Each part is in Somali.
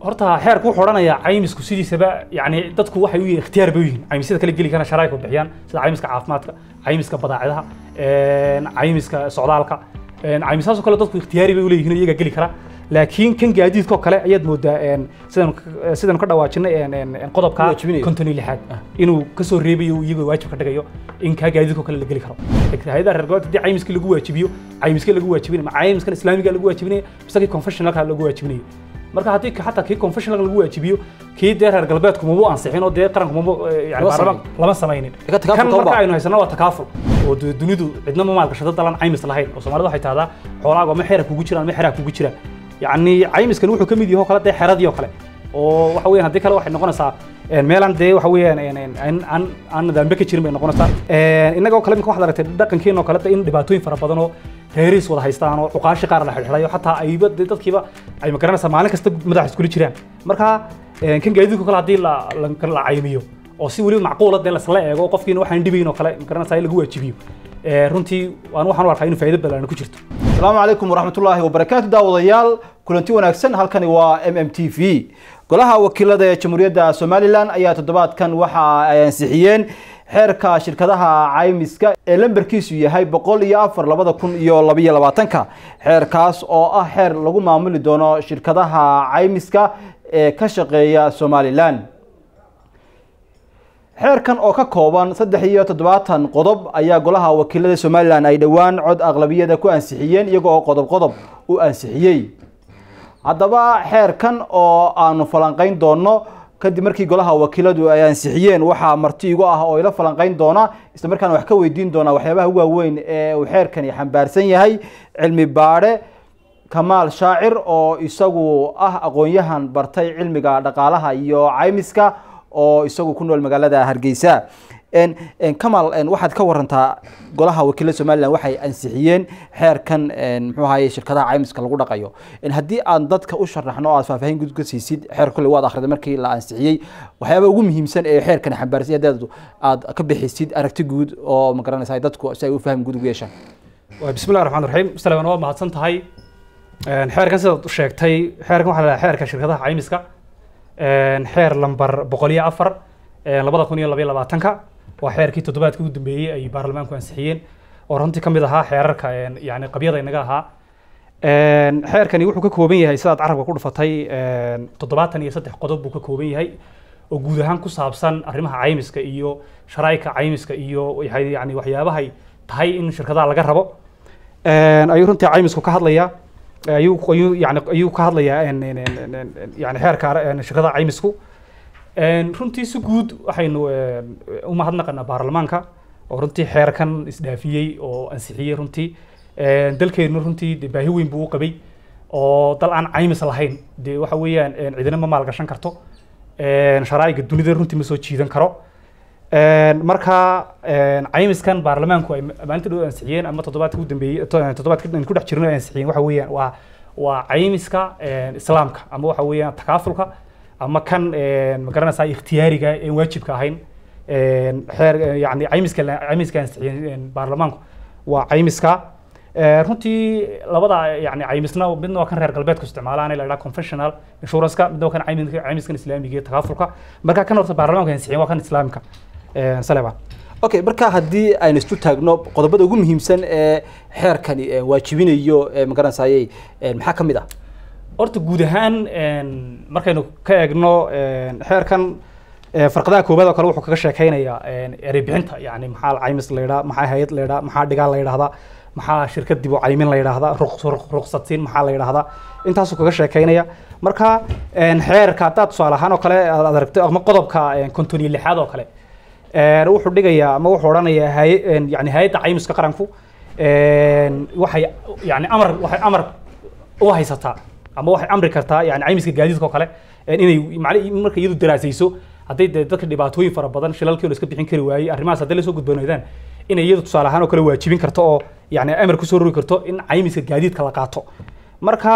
horta xeerku wuxuu odhanaya caymisku sidiisaba yani dadku waxay u yihiin ikhtiyaar bay u yihiin caymisyada kala geli kana sharayku bixiyaan sida caymiska caafimaadka caymiska badaacadaha caymiska socdaalka caymisaasoo kale dadku ikhtiyaari bay uleeyihin iyaga geli kara laakiin kan gaadiidka oo kale ayaad mooddaa sidan sidanu ka dhawaajinay qodobka konton iyo lixaad ah. inuu kasoo reebayo iyagoo waajib ka dhigayo in kaa gaadiidka oo kale la geli karo hay-adaha reer gobolka haddii caymiskii lagu waajibiyo caymiskii lagu waajibinay ma caymiskan islaamiga lagu waajibinaya misakii confessionalka lagu waajibinayo marka haddii xataa kii confessionalka lagu waajibiyo kii dee reer galbeedku maba ansixin oo dee qaranku maba eh, yani baarlama lama samaynin kan marka aynu haysano waa takaaful oo dunidu cidna ma maalgashado dalan caymis lahayn oo soomaalida waxay tahdaa xoolaaga ma xeera kugu jiraan ma xeeraa kugu jiraan yacni caymiskan wuxuu ka mid yahay oo kale dee xeeradii oo kale oo waxa weeyaan haddii kale waxay noqonaysaa meelaan dee waxa weeyaan aan aan nidaambe ka jirin bay noqonaysaa innagoo kale minka waxaad aragtay dhaqankiinoo kaleta in dhibaatooyin fara badan oo reerihiis wada haystaan oo cuqaashi qaar la xidhxidhay oo xataa ayba dee dadkiiba ay magaranaysaa maalin kasta madax iskula jiraan marka kan gaadiidku kale haddii la la caymiyo oo si weliba macquula ah dee lasla eego qofkiina waxaan dhibayn oo kale magaranaysaa in lagu waajibiyo runtii aan waxaan u arkaa inuu faa'iido badan ku jirto asalaamu calaykum waraxmatullaahi wabarakaatu daawadayaal kulanti wanaagsan halkani waa m m t v golaha wakiilada ee jamhuuriyadda somalilan ayaa toddobaadkan waxa ay ansixiyeen xeerka shirkadaha caymiska ee lambarkiisu yahay boqol iyo afar labada kun iyo labaiyo labaatanka xeerkaas oo ah xeer lagu maamuli doono shirkadaha caymiska ee ka shaqeeya somalilan xeerkan oo ka kooban saddex iyo toddobaatan qodob ayaa golaha wakiilada somalilan ay dhowaan cod aqlabiyada ku ansixiyeen iyaga qodob qodob u ansixiyey haddaba xeerkan oo aanu falanqayn doono kadib markii golaha wakiiladu ay ansixiyeen waxaa marti igu ah oo ila falanqayn doona isla markaana wax ka weydiin doona waxyaabaha ugu waaweyn ee uu xeerkani xambaarsan yahay cilmi baadhe kamaal shaacir oo isagu ah aqoon-yahan bartay cilmiga dhaqaalaha iyo caymiska oo isagu ku nool magaalada hargeysa amal waxaad ka warantaa golaha wakiilada somalilan waxay ansixiyeen xeerkan mxuu ahaye shirkadaha caymiska lagu dhaqayo haddii aan dadka u sharaxno aad faahfaahin guud ka siisid xeer kule waad akhriday markii la ansixiyey waxyaaba ugu muhiimsan ee xeerkan xambaarsay aad ka bixisid aragti guud oo ma garanaysaa dadku si ay u faham guud yeeshaan bismi llahi raxmaan raxiim salaaman waa mahadsan tahay xeerkan sidaad u sheegtay xeerkan waxaa la xeerka shirkadaha caymiska xeer lamber boqol iyo afar labada kun iyo labayo labaatanka waa xeerkii toddobaadkii ugu dambeeyey ay baarlamaanku ansixiyeen oo runtii ka mid ahaa xeerarka yani qabyada inaga ahaa xeerkani wuxuu ka kooban yahay sidaad carabka ku dhufatay toddobaatan iyo saddex qodob buu ka kooban yahay oo guud ahaan ku saabsan arrimaha caymiska iyo sharaa'ika caymiska iyo yani waxyaabahay tahay in shirkadaha laga rabo ayuu runtii caymisku ka hadlayaa ayuu yani ayuu ka hadlayaa yani xeerka shirkadaha caymisku runtii si guud waxaynu eh, umahadnaqanaa baarlamaanka oo runtii xeerkan isdhaafiyey oo ansixiyey runtii dalkeenu runtii baahi weyn buu u qabay oo dal aan caymis lahayn dee waxa weeyaan cidina ma maalgashan karto sharaa'iga dunida runtii ma soo jiidan karo marka caymiskan baarlamaanku ay maalinta dhow ansixiyeen ama toddobaadka u dambeeyey eh, toddobaadka ku dhex jirno ay ansixiyeen waxa weeyaan waa waa caymiska islaamka ama waxa weeyaan takaafulka ama kan eh, ma garanaysaa ikhtiyaariga en waajibka ahayn eh, xeer eh, yani caymiska caymiskan baarlamaanku waa caymiska runtii labada yani caymisna midna waa kan reer galbeedku isticmaalaan la yidhaha confessional insuranceka midna waa kan caymiskan islaamiga iyo takafulka marka kan horta baarlamaanku ansixin waa kan islaamka saleban okay marka haddii aynu isku taagno qodobada ugu muhiimsan ee xeerkani waajibinayo magaranaysaayey maxaa ka mid ah horta guud ahaan markaynu ka eegno xeerkan farqadaha koobaad oo kale wuxuu kaga sheekeynayaa ereybixinta yani maxaa caymis la yidhaha maxaa hay-ad la yidhaha maxaa dhigaal la yidhahdaa maxaa shirkad dib u caymin la yidhahdaa ruqsadsiin maxaa la yidhahdaa intaasuu kaga sheekeynaya marka xeerka haddaad tusaale ahaan oo kale aad aragto ama qodobka konton iyo lixaad oo kale wuxuu dhigayaa ama wuxuu odhanayaa hay yani hay-adda caymiska qaranku waxay yani amar waxay amar u haysataa ama waxay amri kartaa yani caymiska gaadiidka oo kale inay man marka iyadu daraasayso hadday de dadka dhibaatooyin fara badan shilalkii o iska bixin kari waayey arrimahaas hadday lasoo gudboonaydaan inay iyadu tusaale ahaan oo kale waajibin karto oo yani amar kusoo rogi karto in caymiska gaadiidka la qaato marka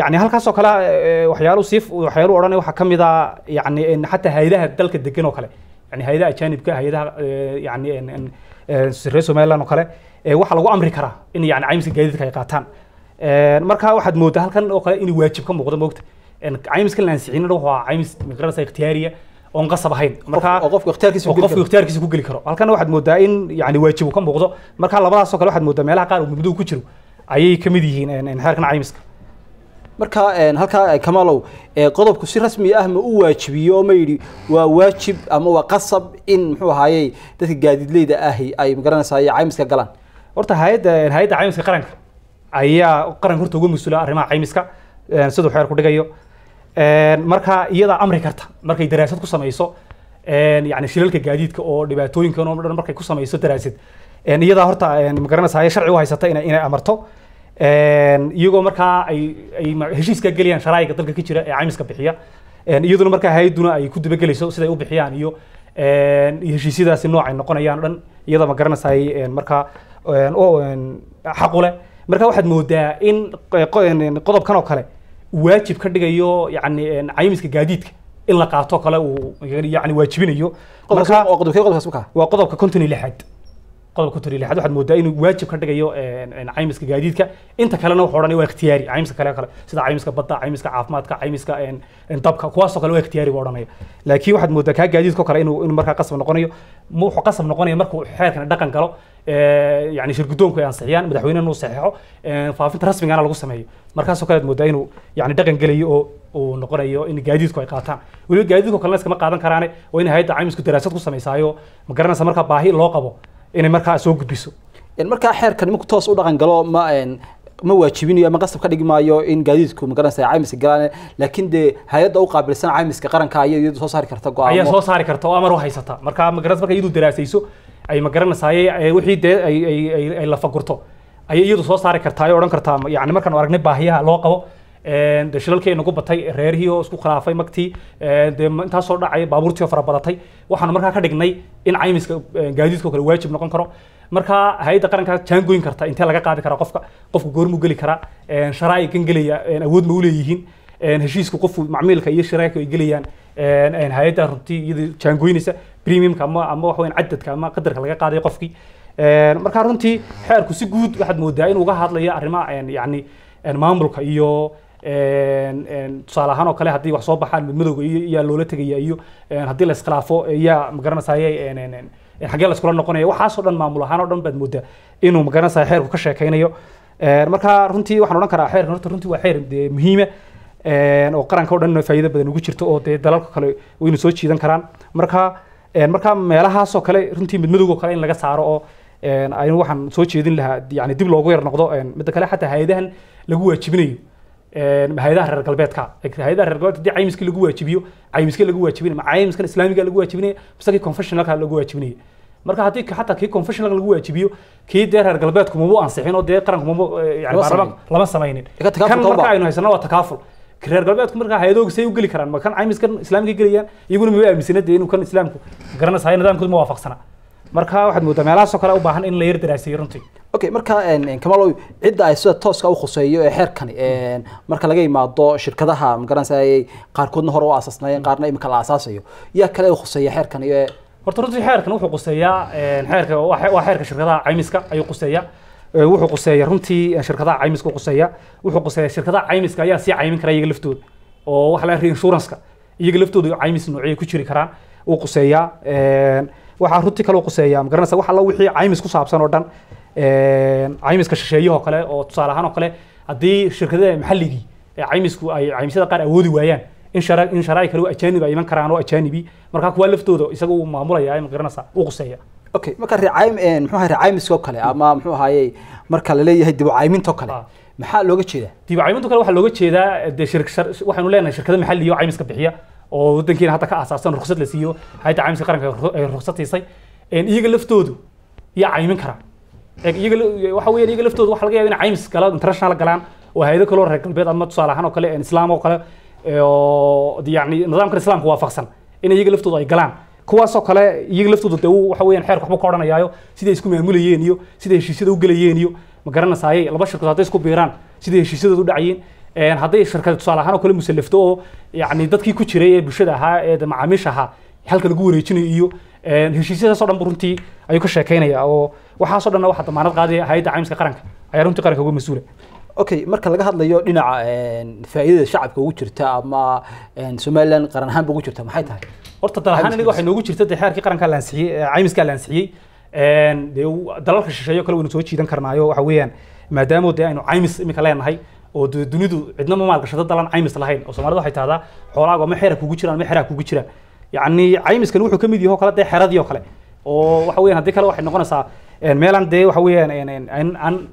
yani halkaasoo kale eh, waxyaalu sii waxyaalu odhanay waxaa ka mid a yani xataa hay-adaha dalka degan oo kale yani hay-adaha ajaanibka hay-adaha eh, yani eh, reer somaliland oo kale waxaa lagu amri karaa in yani caymiska gaadiidka ay qaataan markaa waxaad moodaa halkan oo kale inay waajib ka muuqdo moogta caymiskan laansixiin wuxuu ahaa caymis migrasa ikhtiyaariya oon qasab ahayn markaa qofku ikhtiyaarkiisa ku geli karo halkan waxaad moodaa in yani waajib uu ka muuqdo markaa labadaasoo kale waxaad moodaa meelaha qaar uu muddo ku jiro ayay ka mid yihiin xeerkan caymiska marka halkaa kamaalow qodobku si rasmi ah ma u waajibiyo oo ma yidhi waa waajib ama waa qasab in muxuu ahaayey dadka gaadiidleyda ahi ay magaranaysaa ay caymiska galaan horta hayadda hay-adda caymiska qaranka ayaa qaranka horta uga mas-uula arrimaha caymiska siduu xeer ku dhigayo marka iyadaa amri karta markay daraasad ku samayso yani shilalka gaadiidka oo dhibaatooyinkan oo dhan markay ku samayso daraasad iyadaa horta magaranaysaa sharci u haysata inay amarto iyagoo markaa ay ay heshiiska geliyaan sharaa'iga dalka ka jira ee caymiska bixiya iyaduna markaa hay-aduna ay ku dabagelayso siday u bixiyaan iyo heshiisyadaasi nooc noqonayaan o dhan iyada magaranaysaa markaa xaqu leh markaa waxaad moodaa in qodobkan oo kale waajib ka dhigayo yani caymiska gaadiidka in la qaato kale uu yani waajibinayo waa qodobka konton iyo lixaad qodobka konton iyo lixaad waxaad moodaa inuu waajib ka dhigayo caymiska gaadiidka inta kalena wuxuu odhanaya waa ikhtiyaari caymiska kale kale sida caymiska badda caymiska caafimaadka caymiska dabka kuwaasoo kale waa ikhtiyaari buu odhanaya laakiin waxaad moodaa kaa gaadiidka oo kale inuu markaa qasab noqonayo wuxuu qasab noqonaya markuu xeerkan dhaqan galo Eh, yani shirgudoonku ay ansixiyaan madaxweyne uu saxeixo eh, faafinta rasmigana lagu sameeyo markaasoo kale ad moodaa inuu yani dhaqan gelayo oo uu noqonayo in gaadiidku ay qaataan weliba gaadiidku kalena iskama qaadan karaane waa in hayadda caymisku daraasad ku samaysaayo ma garanaysa markaa baahi loo qabo inay markaa soo gudbiso markaa xeerka nimanku toos u dhaqan galo ma eh, ma waajibinayo ama qasab ka dhigi maayo in gaadiidku magaranaysa caymiska galaan laakiin dee hay-adda u qaabilsan caymiska qaranka ayaa iyadu soo saari karta go-ayaa soo saari karta oo amar u haysata markaa magaranaysa marka iyadu daraasayso ay ma garanaysaay dee ay lafagurto ayay iyadu soo saari kartaa ohan kartaa yani markaan aragnay baahiyaha loo qabo de shilalkii nagu batay reerhii oo isku khilaafay magtii de intaasoo dhacay baabuurtii oo fara badatay markaa ka dhignay in caymiska gaadiidka o kale waajib noqon karo marka hay-adda qarankaa jaangoyn karta intee laga qaadi karaa qofka qofku goormuu geli karaa sharaa'ikan gelaya awood ma uleeyihiin heshiiska qofu macmiilka iyo sharaa'ika ay gelayaan hay-adda runtii iyadii jaangoynaysa premiumka ama ama wax weyn cadadka ama qadarka laga qaaday qofkii marka runtii xeerku si guud waxaad moodaa inuu uga hadlayo arrimaha yani maamulka iyo tusaale ahaan oo kale haddii wax soo baxaan midmadowga iyo yaa loola tegaya iyo haddii la iskhilaafo yaa magaranaysaye xaggee la iskula noqonaya waxaasoo dhan maamul ahaan oo dhan baad moodaa inuu magaranaysayo xeerku ka sheekaynayo marka runtii waxaan odhan karaa xeerkan horta runtii waa xeer dee muhiima oo qaranka o dhan faa'iido badan ugu jirto oo dee dalalka kale waynu soo jiidan karaan marka marka meelahaasoo kale runtii midmadowgo kale in laga saaro oo aynu waxaan soo jeedin lahaa yani dib loogu yar noqdo midda kale xataa hay-adahan lagu waajibinayo hay-adaha reer galbeedka hay-adaha reer galbeedka dii caymiskii lagu waajibiyo caymiskii lagu waajibinaya ma caymiskan islaamiga lagu waajibinaya mise kii confessionalka lagu waajibinaya marka haddii xataa kii confessionalka lagu waajibiyo kii dee reer galbeedku maba ansixin oo dee qaranku maba eh, yani lama samaynin kan marka aynu haysano waa takaaful reer galbeedku markaa hay-adooga say u geli karaan ma kan caymiskan kan islaamka gelayaan iyaguna miba aaminsana dee inuu kan islaamku garanas haya nidaamkoodu ma waafaqsana marka waxaad moodaa meelahaasoo kale u baahan in la yar daraaseeyo runtii okay marka kamalow cidda ay sida tooska u khuseeyo ee xeerkani marka laga yimaado shirkadaha ayay qaarkoodna hore u aasaasnaayeen qaarna imika la aasaasayo yaa kale u khuseeya xeerkani horta runtii xeerkan wuxuu khuseeyaa xeerka waa xeerka shirkadaha caymiska ayuu khuseeyaa wuxuu quseeya runtii shirkadaha caymiska quseeya wuxuu quseeya shirkadaha caymiska ayaa sii caymin kara iyaga laftooda oo waxa laga insuranska iyaga laftooda caymis noociyay ku jiri karaan uu quseeyaa waxaa runtii kale quseeyaa magaranaysa wax alla wixii caymis ku saabsan oo dhan caymiska shisheeyahoo kale oo tusaale ahaan oo kale haddii shirkadaha maxalligii ee caymisku ay caymisyada qaar awoodi waayaan in shara in sharaai kale ajaanib ay iman karaan oo ajaanibi markaa kuwaa laftooda isaga uu maamulaya magaranaysa uu quseeyaa okay marka rcm eh, mxuaha rcaymiska oo kale ama mxuu ahaaye marka laleeyahay dibacaymintaoo kale ah. maxaa looga jeedaa dibacayminta o kale waxaa looga jeedaa eh, de shir waxaynu leenahay shirkada maxaliyo caymiska bixiya oo waddankiina hadda ka aasaasan ruksad la siiyo hayadda caymiska qaranka ay ruksataysay iyaga laftoodu yaa caymin kara iyaga waxa weyan iyaga laftooda waxa laga yaba in caymis galaan international galaan oo hay-ado kaloo reer galbeed ama tusaale ahaan oo kale islaam oo kale eh, yani nidaamkan islaamka waafaqsan in iyaga laftooda ay galaan kuwaasoo kale iyaga laftooda de waxa weyaan xeerka waxba ka odhanayaayo siday isku maamulayeen iyo siday heshiisyada u gelayeen iyo ma garanaysaayey laba shirkadood hadday isku biiraan siday heshiisyadood u dhacyiin hadday shirkad tusaale ahaan oo kale musalafto oo yani dadkii ku jiray ee bulshada ahaa ee macaamiisha ahaa halkan lagu wareejinayo iyo heshiisyadaasoo dhan bu runtii ayuu ka sheekaynaya oo waxaasoo dhanna waxaa damaanad qaaday hayadda caymiska qaranka ayaa runtii qaranka uga mas-uula okay marka laga hadlayo dhinaca faa'iidada shacabka ugu jirta ama somalilan qaran ahaanba ugu jirta maxay tahay horta dal ahaan aniga waxay noogu jirta de xeerkii qaranka la ansixiyey caymiskaa la ansixiyey dee dalalka shisheeyo kale waynu soo jiidan karnaayo waxa weeyaan maadaama dee aynu caymis iminka leenahay oo dunidu cidna ma maalgashato dalan caymis lahayn oo soomaalida waxay tahdaa xoolaaga ma xeera kugu jiraan ma xeeraa kugu jiraan yacni caymiskan wuxuu ka mid yahay oo kale dee xeeradii oo kale oo waxa weeyaan haddii kale waxay noqonaysaa meelaan dee waxa weyaan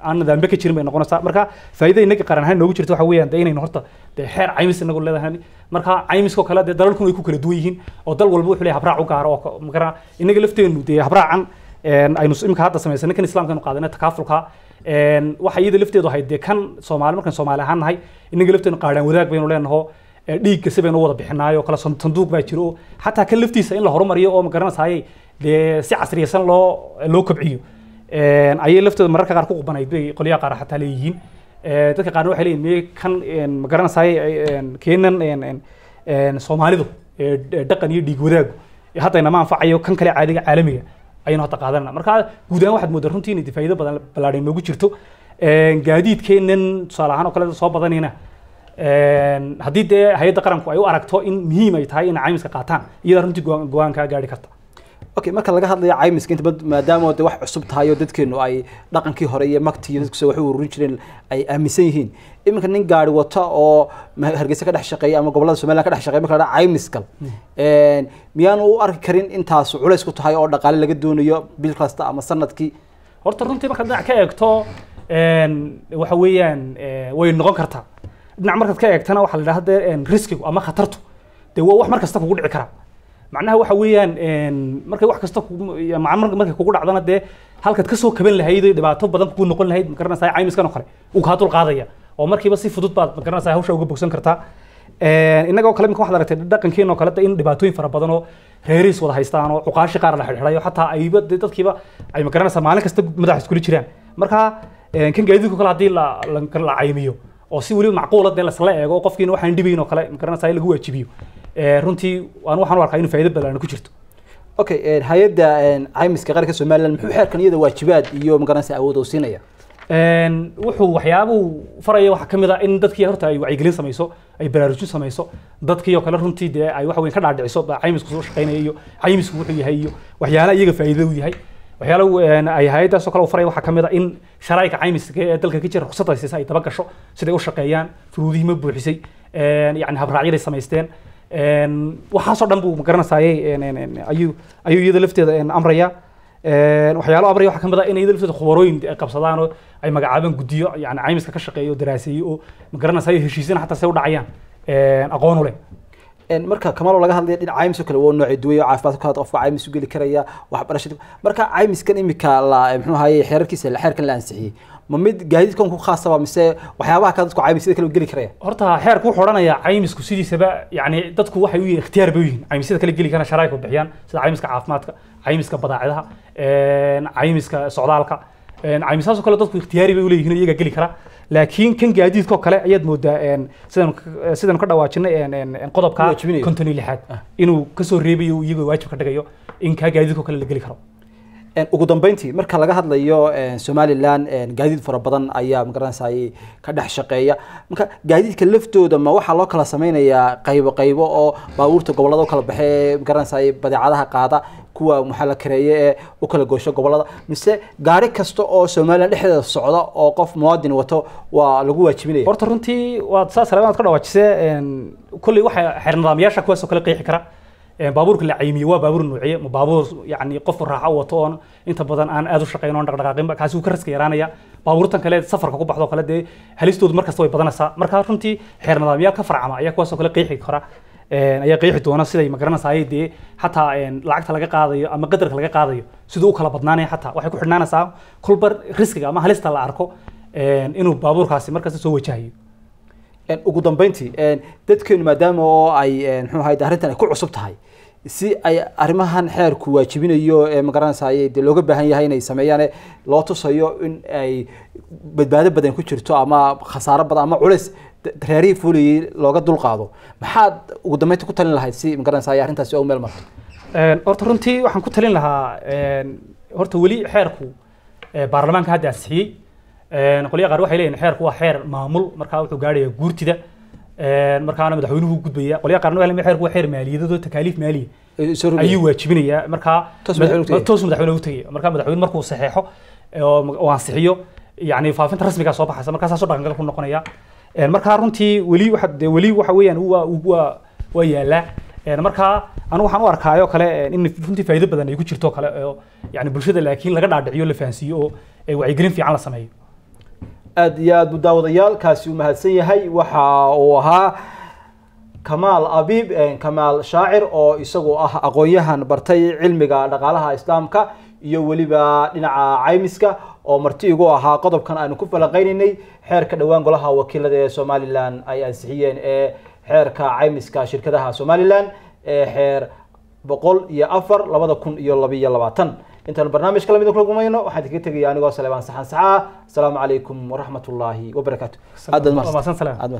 aan nidaambe ka jirin bay noqonaysaa marka faaidada inagii qaran ahaan noogu jirta waxa weyaan de inaynu horta dee xeer caymis inagu leedahay marka caymiskoo kale dee dalalkuna ay ku kala duwan yihiin oo dal walba wuxuu leeyahay habraac u gaara ah oo makara inaga lafteenu dee habraacan aynu imika hadda samaysanay kan islamka aynu qaadanay takaafulka waxa iyada lafteedu ahayd dee kan soomaali markan soomaali ahaan nahay inaga lafteenu qaadhaan wadaag baynu leenaho dhiigga si baynu wada bixinaay kale sanduuq baa jiro xataa kan laftiisa in la horumariyo oo magaranaysaayay dee si casriyaysan loo loo kobciyo ayay laftooda mararka qaar ku qubanayd bay qolyaha qaar xataa leeyihiin dadka qaarna waxay leeyihin miye kan ma garanaysaay keenan soomaalidu dhaqan iyo dhiig wadaagu hadda inama anfacayo kan kale caadiga caalamiga ayaynu hadda qaadanana marka guud ahaan waxaad moodaa runtii inay faa'iido badan ballaadhan noogu jirto gaadiidkeenan tusaale ahaan oo kale soo badanayna haddii dee hay-adda qaranku ay u aragto in muhiim ay tahay in caymiska qaataan iyadaa runtii go-aankaa gaari karta okay marka laga hadlayo caymiska inta maadaama de wax cusub tahay oo dadkeenu ay dhaqankii hore iyo magti iyo dadkusa wax u ururin jireen ay aaminsan yihiin iminka nin gaari wata oo hargeysa ka dhex shaqeeya ama gobolada somaliland ka dhex shaqeya marka la dhaha caymiskal miyaanu u arki karin intaas culays ku tahay oo dhaqaale laga doonayo bil kasta ama sanadkii horta runtii markaad dhinac ka eegto waxa weeyaan way noqon kartaa dhinac markaad ka eegtana waxa la dhahda riskigu ama khatartu dee waa wax markasta kugu dhici karaa macnaha waxa weeyaan markay wax kasta macamar markay kugu dhacdana dee halkaad kasoo kaban lahayd dhibaato badan kugu noqon lahayd ma caymiskan oo kale uu kaa dulqaadaya oo markiiba si fudud baad ma hawsha uga bogsan kartaa innagoo kale minka waxaad aragtay dhaqankeena oo kaleta in dhibaatooyin fara badan oo reeriis wada haystaan oo cuqaashi qaar la xidhxidhay xataa ayba dadkiiba ay ma maalin kasta madax iskula jiraan marka kan gaadiidku kale haddii la la oo si weliba macquula dee lasla eego qofkiina waxaan dhibayn oo kale ma in lagu waajibiyo Eh, runtii aan waxaan u arkaa inu faa'iido badan ku jirto okay eh, hay-adda eh, caymiska qaranka somaliland muxuu xeerkan iyada waajibaad iyo magaranaysa awood uu siinaya wuxuu waxyaabuu faraya waxaa ka mid ah in dadkii horta ay wacyigelin samayso ay baraarujin samayso dadkii oo kale runtii dee ay waxa weyn ka dhaadhiciso caymisku soo shaqaynaya iyo caymisku wuxuu yahay iyo waxyaala iyaga faa'iido u yahay waxyaala ay hay-addaasoo kale faraya waxaa ka mid ah in sharaayka caymiska ee dalka ka jira ruqsadaysiisa ay daba siday u shaqeeyaan shuruudihii ma buuxisay yacni habraacyad samaysteen waxaasoo dhan buu magaranaysaayey ayuu ayuu iyada lafteeda amraya waxyaalo amraya waxaa kamid ah inay iyada lafteeda khubarooyin qabsadaan oo ay magacaabaan guddiyo yani caymiska ka shaqeeya oo daraaseeyey oo ma magaranaysayo heshiisina xataa say u dhacayaan aqoon u leh marka kamaal laga hadlaya dhin o kale wa nooce duwey oo caafimaad ku had qofka caymis u geli karaya waxbarashada marka caymiskan imika la muxuu ahaye xeerarkiisa xeerkan la ansixiyey ma mid gaadiidkan ku khaasaba mise waxyaabaha kale dadku caymi sida kale u geli karaya horta xeerku wuxuu odhanayaa caymisku sidiisaba yacni dadku waxay u yihiin ikhtiyaar bay u yihiin caymisida kale geli karana sharaayku bixiyaan sida caymiska caafimaadka caymiska badaacadaha caymiska socdaalka caymisaasoo kale dadku ikhtiyaari bay uleeyihiin iyaga geli kara laakiin kan gaadiidkoo kale ayaad mooddaa sidan ka dhawaajinay qodobka konton iyo lixaad ah. inuu kasoo reebayo iyaga waajib ka dhigayo in kaa gaadiidkoo kale la geli karo ugu dambeyntii marka laga hadlayo somalilan gaadiid fara badan ayaa magaranaysa ka dhex shaqeeya marka gaadiidka laftooda ma waxaa loo kala sameynayaa qaybo qaybo oo baabuurta gobolada u kala baxe ee magaranaysa badeecadaha qaada kuwa maxaa la kareeye ee u kala goosho gobolada mise gaari kasta oo somalilan dhexdeeda socda oo qof muwaadin wato waa lagu waajibinaya horta runtii waad saas rabeen aad ka dhawaajisee kulli waxaa xeer nidaamyaasha kuwaasoo kala qeexi kara baabuurka la caymiye waa baabuur nuuciye baabuur yani qof raaxo wato oon inta badan aan aad u shaqayn oon dhaqdhaqaaqinba kaasi wuu ka raska yaraanaya baabuurtan kale safarka ku baxdo kale dee halistoodu markasta way badanaysaa marka runtii xeer nidaamyaal ka farcama ayaa kuwaasoo kale qiixi kara ayaa qiixi doona siday ma garanaysaay dee xataa lacagta laga qaadayo ama qadarka laga qaadayo siduu u kala badnaanaya xataa waxay ku xidhnaanaysaa kulbar riskiga ama halista la arko inuu baabuurkaasi markasta soo wajahayo ugu dambeyntii dadkeenu maadaama oo ay mxuu arrintan ay ku cusub tahay si ay arrimahan xeerku waajibinayo ee magaranaysa ayay de looga baahan yahay inay sameeyaane loo tusayo in ay badbaado badan ku jirto ama khasaaro badan ama culeys reerihii fuulayay looga dulqaado maxaad ugu dambeyntii ku talin lahayd si magaranaysa ay arrintaasi u meel marto horta runtii waxaan ku talin lahaa horta weli xeerku baarlamaanka hadda ansixiyey qolya qaar waxay leyihin xeerku waa xeer maamul markaa wuxuu gaadhaya guurtida markaana madaxweynuhu gudbaya qolya qarna waa xeerku waa xeer maaliyadado takaaliif maaliya ayuu waajibinaya markaa toos madaxweyne ugu tegaya markaa madaxweyne markuu saxeexo oo ansixiyo yani faafinta rasmigaa soo baxaysa markaa saasoo ku noqonaya markaa runtii weli waxa dee weli waxa weeyaan waa waa waa markaa anigu waxaan u arkaayo kale in runtii faa'iido badan ay ku jirto kale yani bulshada laakiin laga dhaadhiciyo la fahansiiyo oo wacyigelin fiican la sameeyo aad iyo aad bu daawadayaal kaasi u mahadsan yahay waxa uu ahaa kamaal abiib kamaal shaacir oo isagu ah aqoon-yahan bartay cilmiga dhaqaalaha islaamka iyo weliba dhinaca caymiska oo marti igu ahaa qodobkan aanu ku falanqeyneynay xeerka dhowaan golaha wakiilada ee somalilan ay ansixiyeen ee xeerka caymiska shirkadaha somalilan ee xeer boqol iyo afar labada kun iyo labiyo labaatan intaan barnaamijka lamid kula gumayno waxaan idinkaga tegaya anigoo saleebaan saxan saxa ah calaykum waraxmat ullaahi wabarakaatu